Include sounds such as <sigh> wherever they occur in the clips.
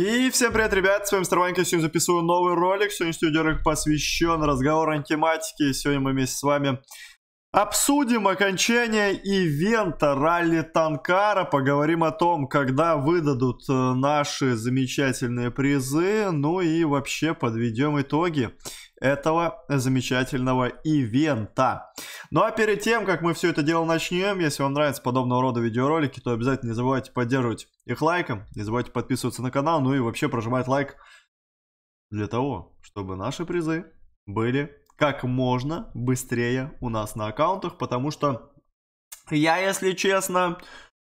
И всем привет, ребят, с вами Мистер сегодня записываю новый ролик, сегодняшний видеоролик посвящен разговорам тематики. сегодня мы вместе с вами обсудим окончание ивента ралли Танкара, поговорим о том, когда выдадут э, наши замечательные призы, ну и вообще подведем итоги этого замечательного ивента. Ну а перед тем, как мы все это дело начнем, если вам нравятся подобного рода видеоролики, то обязательно не забывайте поддерживать их лайком, не забывайте подписываться на канал, ну и вообще прожимать лайк для того, чтобы наши призы были как можно быстрее у нас на аккаунтах, потому что я, если честно,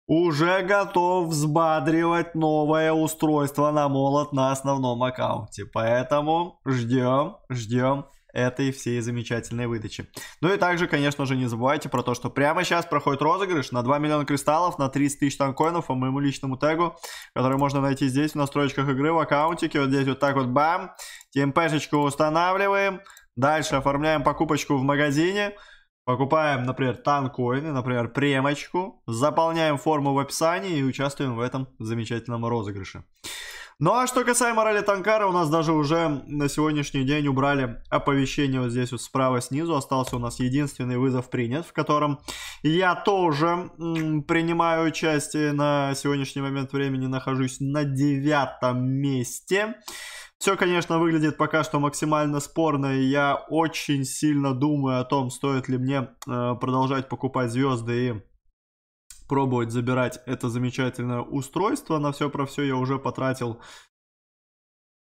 уже готов взбадривать новое устройство на молот на основном аккаунте. Поэтому ждем, ждем этой всей замечательной выдачи. Ну и также, конечно же, не забывайте про то, что прямо сейчас проходит розыгрыш на 2 миллиона кристаллов, на 30 тысяч танкоинов по моему личному тегу, который можно найти здесь в настройках игры, в аккаунтике. Вот здесь вот так вот бам, темпешечку устанавливаем, дальше оформляем покупочку в магазине, Покупаем, например, танкоины, например, премочку, заполняем форму в описании и участвуем в этом замечательном розыгрыше. Ну а что касаемо ралли танкара, у нас даже уже на сегодняшний день убрали оповещение вот здесь вот справа снизу. Остался у нас единственный вызов принят, в котором я тоже принимаю участие на сегодняшний момент времени, нахожусь на девятом месте. Все, конечно, выглядит пока что максимально спорно, и я очень сильно думаю о том, стоит ли мне э, продолжать покупать звезды и пробовать забирать это замечательное устройство. На все про все я уже потратил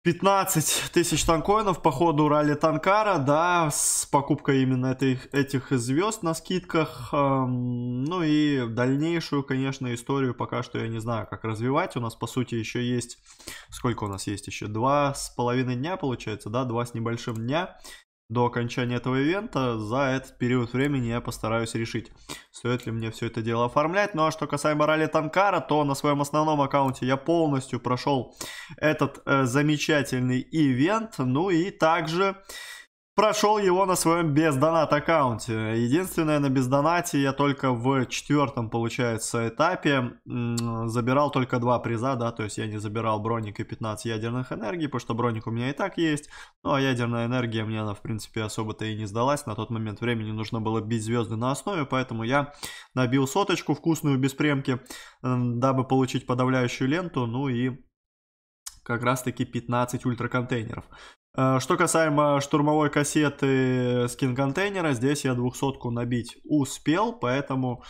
15 тысяч танкоинов по ходу ралли Танкара, да, с покупкой именно этих, этих звезд на скидках. Эм, ну и дальнейшую, конечно, историю пока что я не знаю, как развивать. У нас, по сути, еще есть... Сколько у нас есть еще? Два с половиной дня, получается, да? Два с небольшим дня до окончания этого ивента. За этот период времени я постараюсь решить, стоит ли мне все это дело оформлять. Ну а что касаемо ралли Танкара, то на своем основном аккаунте я полностью прошел этот э, замечательный ивент. Ну и также прошел его на своем бездонат аккаунте. Единственное, на бездонате я только в четвертом, получается, этапе забирал только два приза, да, то есть я не забирал броник и 15 ядерных энергий, потому что броник у меня и так есть, ну а ядерная энергия мне она, в принципе, особо-то и не сдалась, на тот момент времени нужно было бить звезды на основе, поэтому я набил соточку вкусную без премки, дабы получить подавляющую ленту, ну и как раз таки 15 ультраконтейнеров. Э, что касаемо штурмовой кассеты скин-контейнера, здесь я двухсотку набить успел, поэтому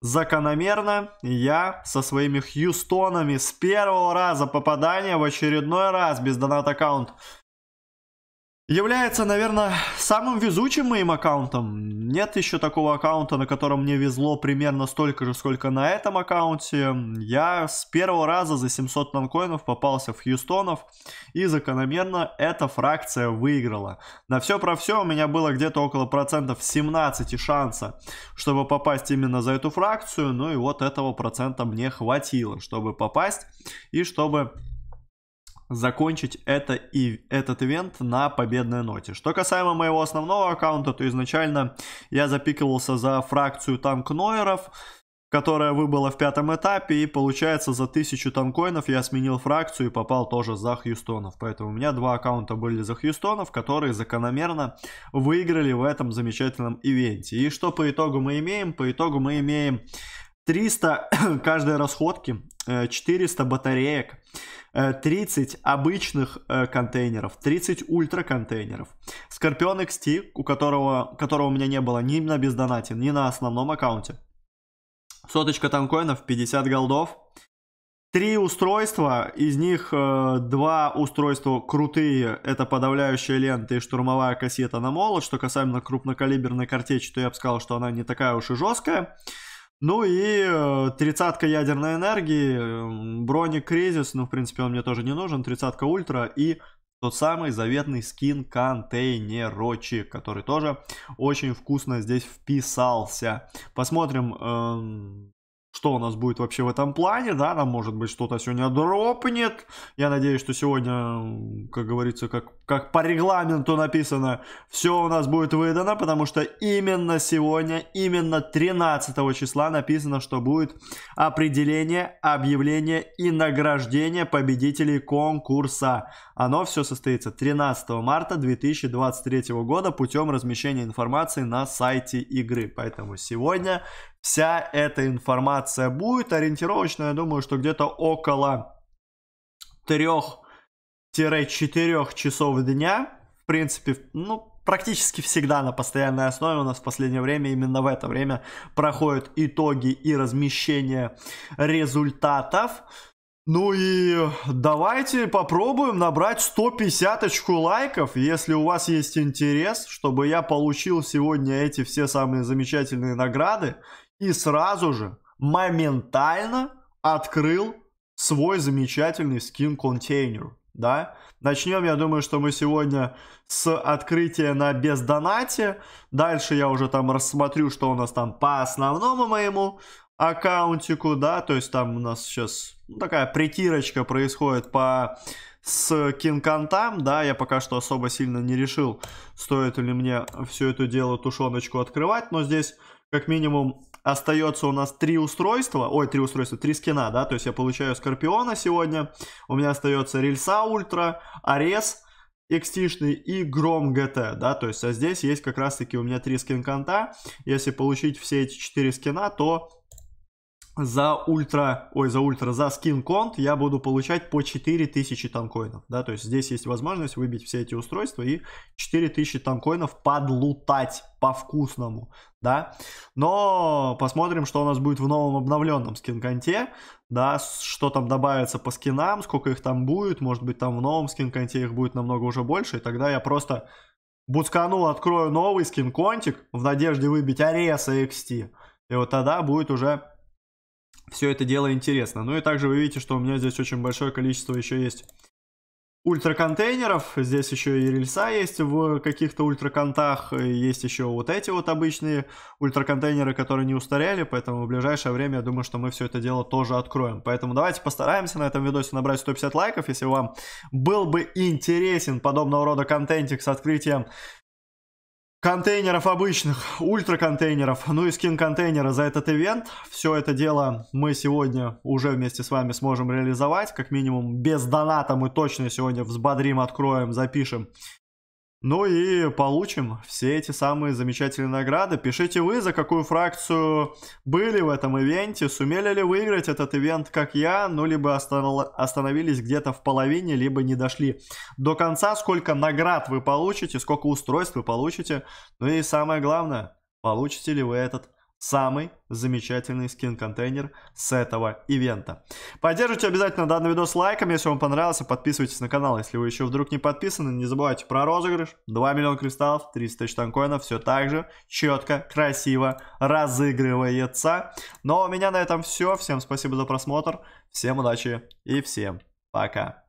закономерно я со своими Хьюстонами с первого раза попадания в очередной раз без донат-аккаунт является, наверное, самым везучим моим аккаунтом. Нет еще такого аккаунта, на котором мне везло примерно столько же, сколько на этом аккаунте. Я с первого раза за 700 нанкоинов попался в Хьюстонов, и закономерно эта фракция выиграла. На все про все у меня было где-то около процентов 17 шанса, чтобы попасть именно за эту фракцию, ну и вот этого процента мне хватило, чтобы попасть и чтобы закончить это и этот ивент на победной ноте. Что касаемо моего основного аккаунта, то изначально я запикивался за фракцию танкноеров, которая выбыла в пятом этапе, и получается за тысячу танкоинов я сменил фракцию и попал тоже за Хьюстонов. Поэтому у меня два аккаунта были за Хьюстонов, которые закономерно выиграли в этом замечательном ивенте. И что по итогу мы имеем? По итогу мы имеем 300 <coughs> каждой расходки 400 э, батареек, 30 э, обычных э, контейнеров, 30 ультра контейнеров. Скорпион XT, у которого, которого у меня не было ни на бездонате, ни на основном аккаунте. Соточка танкоинов, 50 голдов. Три устройства, из них э, два устройства крутые, это подавляющая лента и штурмовая кассета на молот. Что касаемо крупнокалиберной картечи, то я бы сказал, что она не такая уж и жесткая. Ну и э, тридцатка ядерной энергии, эм, броник кризис, ну в принципе он мне тоже не нужен, тридцатка ультра и тот самый заветный скин контейнерочек, который тоже очень вкусно здесь вписался. Посмотрим, эм, что у нас будет вообще в этом плане, да, нам может быть что-то сегодня дропнет. Я надеюсь, что сегодня, как говорится, как как по регламенту написано, все у нас будет выдано, потому что именно сегодня, именно 13 числа написано, что будет определение, объявление и награждение победителей конкурса. Оно все состоится 13 марта 2023 года путем размещения информации на сайте игры. Поэтому сегодня вся эта информация будет ориентировочно, я думаю, что где-то около трех 3-4 часов дня, в принципе, ну, практически всегда на постоянной основе у нас в последнее время, именно в это время проходят итоги и размещение результатов. Ну и давайте попробуем набрать 150 лайков, если у вас есть интерес, чтобы я получил сегодня эти все самые замечательные награды и сразу же, моментально открыл свой замечательный скин контейнер да. Начнем, я думаю, что мы сегодня с открытия на бездонате. Дальше я уже там рассмотрю, что у нас там по основному моему аккаунтику, да, то есть там у нас сейчас ну, такая притирочка происходит по с кинкантам, да, я пока что особо сильно не решил, стоит ли мне все это дело тушеночку открывать, но здесь как минимум остается у нас три устройства, ой, три устройства, три скина, да, то есть я получаю Скорпиона сегодня, у меня остается Рельса Ультра, Арес, xt и Гром ГТ, да, то есть, а здесь есть как раз-таки у меня три скин-конта, если получить все эти четыре скина, то за ультра, ой, за ультра, за скин конт я буду получать по 4000 танкоинов, да, то есть здесь есть возможность выбить все эти устройства и 4000 танкоинов подлутать по-вкусному, да, но посмотрим, что у нас будет в новом обновленном скин-конте, да, что там добавится по скинам, сколько их там будет, может быть, там в новом скин-конте их будет намного уже больше, и тогда я просто буцкану, открою новый скин-контик в надежде выбить Ареса XT, и вот тогда будет уже все это дело интересно. Ну и также вы видите, что у меня здесь очень большое количество еще есть ультраконтейнеров. Здесь еще и рельса есть в каких-то ультраконтах. Есть еще вот эти вот обычные ультраконтейнеры, которые не устарели. Поэтому в ближайшее время, я думаю, что мы все это дело тоже откроем. Поэтому давайте постараемся на этом видосе набрать 150 лайков. Если вам был бы интересен подобного рода контентик с открытием контейнеров обычных, ультраконтейнеров, ну и скин контейнера за этот ивент. Все это дело мы сегодня уже вместе с вами сможем реализовать, как минимум без доната мы точно сегодня взбодрим, откроем, запишем ну и получим все эти самые замечательные награды. Пишите вы, за какую фракцию были в этом ивенте, сумели ли выиграть этот ивент, как я, ну либо остановились где-то в половине, либо не дошли до конца, сколько наград вы получите, сколько устройств вы получите, ну и самое главное, получите ли вы этот самый замечательный скин-контейнер с этого ивента. Поддержите обязательно данный видос лайком, если вам понравился, подписывайтесь на канал, если вы еще вдруг не подписаны, не забывайте про розыгрыш, 2 миллиона кристаллов, 300 тысяч танкоинов, все так же, четко, красиво разыгрывается. Но ну, а у меня на этом все, всем спасибо за просмотр, всем удачи и всем пока.